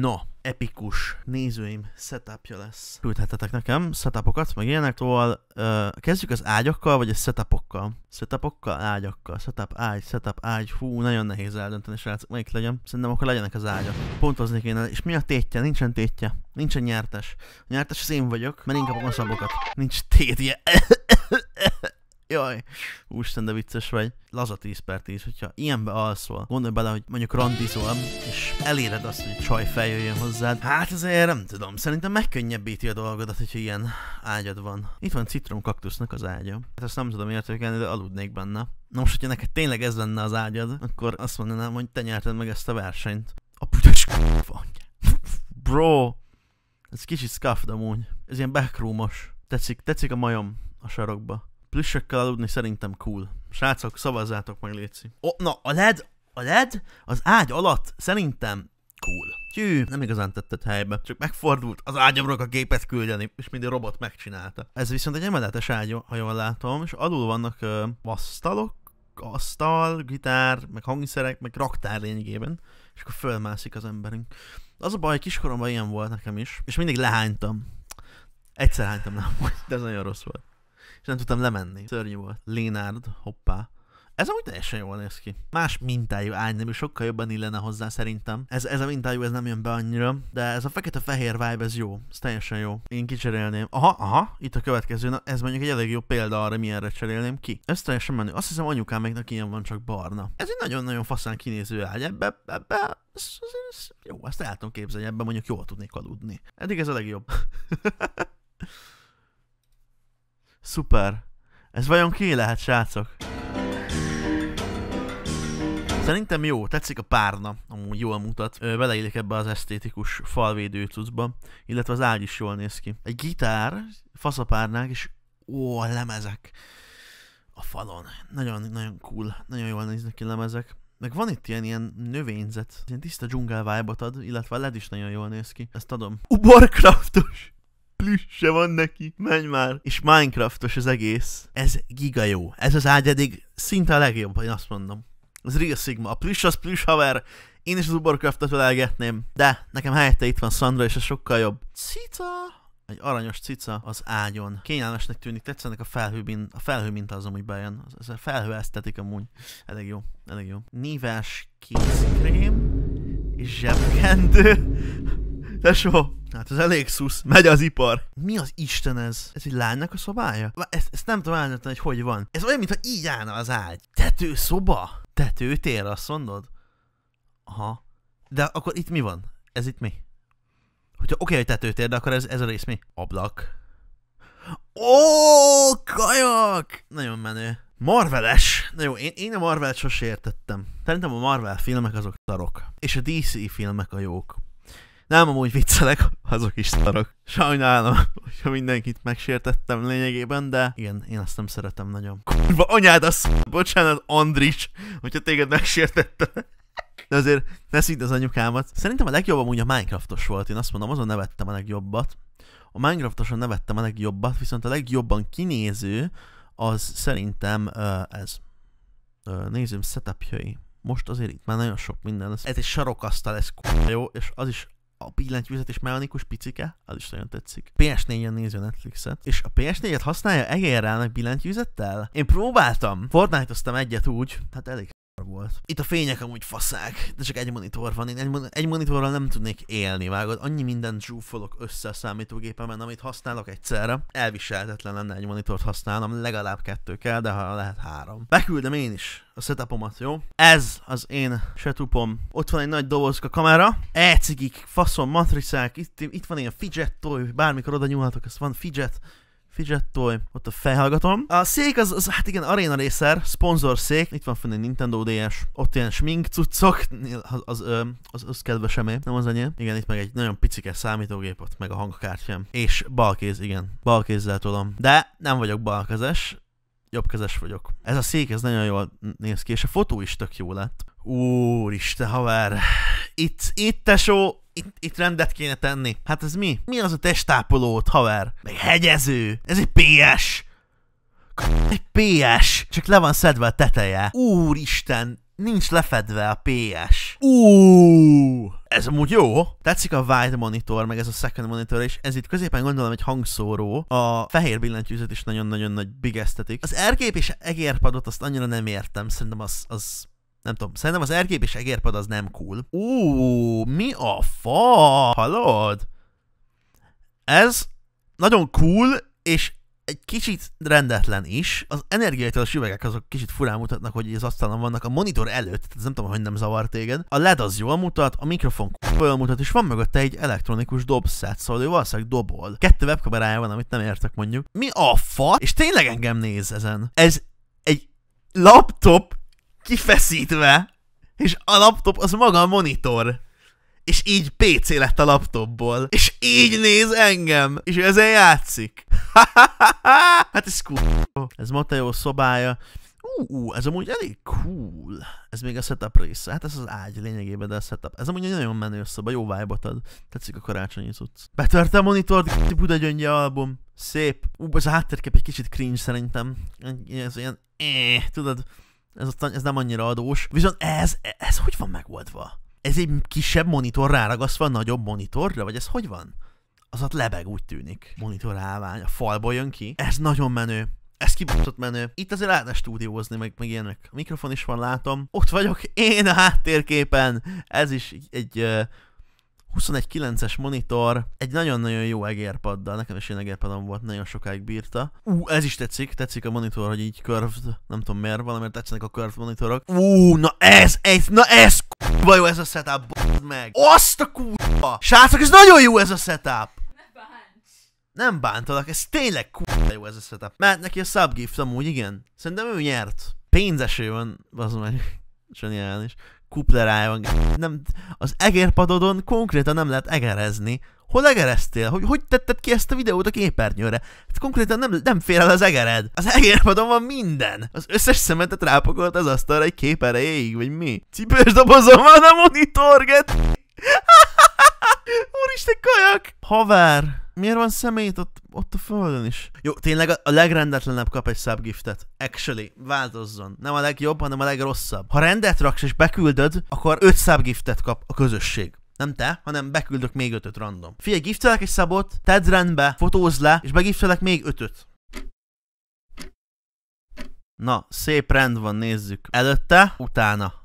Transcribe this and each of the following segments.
Na, epikus nézőim setupja lesz. Küldhetetek nekem setupokat, meg ilyenek. Szóval uh, kezdjük az ágyakkal, vagy a setupokkal? Setupokkal, ágyakkal. Setup, ágy, setup, ágy. Hú, nagyon nehéz eldönteni, srácok, melyik legyen. Szerintem akkor legyenek az ágyak. Pontozni kéne. És mi a tétje? Nincsen tétje. Nincsen nyertes. A nyertes az én vagyok, mert inkább a szabokat. Nincs tétje jaj, úristen, de vicces vagy. Laza 10 per 10, hogyha ilyenbe alszol, gondolj bele, hogy mondjuk randizol, és eléred azt, hogy csaj feljöjjön hozzád. Hát azért nem tudom, szerintem megkönnyebbíti a dolgodat, hogyha ilyen ágyad van. Itt van citromkaktusznak az ágya. Hát ezt nem tudom értékelni, de aludnék benne. Na most, hogyha neked tényleg ez lenne az ágyad, akkor azt mondanám, hogy te nyerted meg ezt a versenyt. A putyos van. Bro! Ez kicsit scuffed amúgy. Ez ilyen backroomos. Tetszik, tetszik a majom a sarokba. Plüssökkel aludni szerintem cool. Srácok, szavazzátok meg, Léci. Ó, na, a led, a led az ágy alatt szerintem cool. Tyű, nem igazán tetted helybe, csak megfordult az ágyamról a gépet küldeni, és mindig robot megcsinálta. Ez viszont egy emeletes ágy, ha jól látom, és alul vannak ö, asztalok, asztal, gitár, meg hangszerek, meg raktár lényegében, és akkor fölmászik az emberünk. Az a baj, kiskoromban ilyen volt nekem is, és mindig lehánytam. Egyszer hánytam nem, de ez nagyon rossz volt és nem tudtam lemenni. Szörnyű volt. Lénárd, hoppá. Ez amúgy teljesen jól néz ki. Más mintájú is sokkal jobban illene hozzá szerintem. Ez, ez a mintájú ez nem jön be annyira, de ez a fekete-fehér vibe ez jó. Ez teljesen jó. Én kicserélném. Aha, aha, itt a következő. Na, ez mondjuk egy elég jó példa arra, milyenre cserélném ki. Ez teljesen menő. Azt hiszem anyukámnak ilyen van, csak barna. Ez egy nagyon-nagyon faszán kinéző ágy. Ebbe, ebbe, ez, ez, ez, jó, ezt el tudom képzelni, ebben mondjuk jól tudnék aludni. Eddig ez a legjobb. Szuper. Ez vajon ki lehet, srácok? Szerintem jó, tetszik a párna, amúgy jól mutat. Ö, beleillik ebbe az esztétikus falvédő cuccba, illetve az ágy is jól néz ki. Egy gitár, faszapárnák, és ó, lemezek a falon. Nagyon, nagyon cool, nagyon jól néznek ki lemezek. Meg van itt ilyen, ilyen növényzet, ilyen tiszta dzsungel vibe ad, illetve a led is nagyon jól néz ki. Ezt adom. Uborkraftos! plüsse van neki, menj már. És Minecraftos az egész. Ez giga jó. Ez az ágy eddig szinte a legjobb, én azt mondom. Az Real Sigma. A plüss az plüss haver. Én is az Ubercraftot elgetném. de nekem helyette itt van Sandra, és ez sokkal jobb. Cica! Egy aranyos cica az ágyon. Kényelmesnek tűnik, tetszenek a felhő, min a felhő mint az, amúgy bejön. Ez a felhő esztetik amúgy. Elég jó, elég jó. Níves kézkrém és zsebkendő. Tesó, hát ez elég szusz, megy az ipar. Mi az Isten ez? Ez egy lánynak a szobája? Ezt, ezt nem tudom állni, hogy hogy van. Ez olyan, mintha így állna az ágy. Tető Tetőtér, azt mondod? Aha. De akkor itt mi van? Ez itt mi? Hogyha oké, okay, hogy tetőtér, de akkor ez, ez a rész mi? Ablak. Ó, kajak! Nagyon menő. Marveles. Na jó, én, én a Marvel sose értettem. Szerintem a Marvel filmek azok tarok. És a DC filmek a jók. Nem, amúgy viccelek, azok is szarok. Sajnálom, hogyha mindenkit megsértettem lényegében, de igen, én azt nem szeretem nagyon. Kurva anyád, az bocsánat, Andris, hogyha téged megsértettem. De azért ne szidd az anyukámat. Szerintem a legjobb amúgy a Minecraftos volt, én azt mondom, azon nevettem a legjobbat. A Minecraftoson nevettem a legjobbat, viszont a legjobban kinéző az szerintem uh, ez. Uh, nézzünk setupjai. Most azért itt már nagyon sok minden. Ez egy sarokasztal, ez jó, és az is a billentyűzetes mechanikus picike, az is nagyon tetszik. PS4-en nézi a Netflixet, és a PS4-et használja meg billentyűzettel? Én próbáltam, fortnite egyet úgy, hát elég volt. Itt a fények amúgy faszák, de csak egy monitor van. Én egy, mon- egy monitorral nem tudnék élni, vágod. Annyi minden zsúfolok össze a számítógépemen, amit használok egyszerre. Elviselhetetlen lenne egy monitort használnom, legalább kettő kell, de ha lehet három. Beküldem én is a setupomat, jó? Ez az én setupom. Ott van egy nagy dobozka kamera, e faszom, matricák, itt, itt van ilyen fidget toy, bármikor oda nyúlhatok, ez van fidget, fidget toy, ott a fejhallgatom. A szék az, az hát igen, Arena Racer, szponzor szék, itt van fenn egy Nintendo DS, ott ilyen smink cuccok, az, az, az, az kedves emé, nem az enyém. Igen, itt meg egy nagyon picike számítógép, ott meg a hangkártyám. És balkéz, igen, balkézzel tudom. De nem vagyok balkezes, jobbkezes vagyok. Ez a szék, ez nagyon jól néz ki, és a fotó is tök jó lett. Úristen, haver! itt, itt tesó, itt, itt rendet kéne tenni. Hát ez mi? Mi az a testápolót, haver? Meg hegyező. Ez egy PS. Egy PS. Csak le van szedve a teteje. Úristen, nincs lefedve a PS. Úúúú. Ez amúgy jó. Tetszik a wide monitor, meg ez a second monitor, is. ez itt középen gondolom egy hangszóró. A fehér billentyűzet is nagyon-nagyon nagy bigesztetik. Az erkép és egérpadot azt annyira nem értem, szerintem az, az nem tudom, szerintem az RGB és egérpad az nem cool. Ú, mi a fa? Hallod? Ez nagyon cool, és egy kicsit rendetlen is. Az a üvegek azok kicsit furán mutatnak, hogy az asztalon vannak a monitor előtt, tehát nem tudom, hogy nem zavar téged. A LED az jól mutat, a mikrofon jól mutat, és van mögötte egy elektronikus dobszát, szóval ő valószínűleg dobol. Kettő webkamerája van, amit nem értek mondjuk. Mi a fa? És tényleg engem néz ezen. Ez egy laptop kifeszítve, és a laptop az maga a monitor. És így PC lett a laptopból. És így néz engem. És ő ezen játszik. hát ez cool. Ez Mateo szobája. Ú, uh, uh, ez amúgy elég cool. Ez még a setup része. Hát ez az ágy lényegében, de a setup. Ez amúgy egy nagyon menő szoba, jó vibe ad. Tetszik a karácsonyi cucc. Betörte a monitort, Buda Gyöngye album. Szép. Ú, uh, ez a háttérkép egy kicsit cringe szerintem. Ez ilyen, Éh, eh, tudod, ez, aztán, ez nem annyira adós. Viszont ez, ez hogy van megoldva? Ez egy kisebb monitor ráragasztva a nagyobb monitorra, vagy ez hogy van? Az ott lebeg úgy tűnik. Monitor állvány, a falból jön ki. Ez nagyon menő. Ez kibaszott menő. Itt azért lehetne stúdiózni, meg, meg ilyenek. A mikrofon is van, látom. Ott vagyok én a háttérképen. Ez is egy, egy 21.9-es monitor, egy nagyon-nagyon jó egérpaddal, nekem is én egérpadom volt, nagyon sokáig bírta. Ú, ez is tetszik, tetszik a monitor, hogy így curved, nem tudom miért, valamiért tetszenek a curved monitorok. Ú, na ez, ez, na ez, kurva jó ez a setup, meg. Azt a kurva! Srácok, ez nagyon jó ez a setup! Nem bántalak, ez tényleg kurva jó ez a setup. Mert neki a subgift amúgy, igen. Szerintem ő nyert. Pénzeső van, az meg. Zseniális kupleráljon. Nem, az egérpadodon, konkrétan nem lehet egerezni. Hol egereztél? Hogy, hogy tetted ki ezt a videót a képernyőre? Hát konkrétan nem, nem fér el az egered. Az egérpadon van minden. Az összes szemetet rápakolt az asztalra egy kép erejéig, vagy mi? Cipős dobozom van a monitorget. Úristen, kajak! Haver, Miért van szemét ott, ott a földön is? Jó, tényleg a legrendetlenebb kap egy subgiftet. Actually, változzon. Nem a legjobb, hanem a legrosszabb. Ha rendet raksz és beküldöd, akkor 5 subgiftet kap a közösség. Nem te, hanem beküldök még ötöt random. Figyelj, giftelek egy szabot, tedd rendbe, fotózz le, és begiftelek még ötöt. Na, szép rend van, nézzük. Előtte, utána.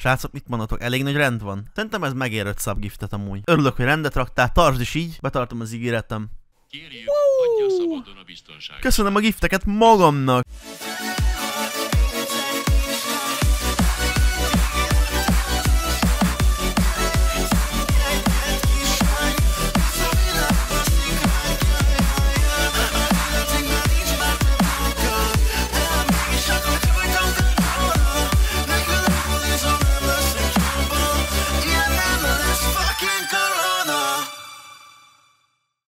Srácok, mit mondatok? Elég nagy rend van. Szerintem ez megér 5 subgiftet amúgy. Örülök, hogy rendet raktál, tartsd is így, betartom az ígéretem. Kérjük, adja szabadon a biztonságot. Köszönöm a gifteket magamnak!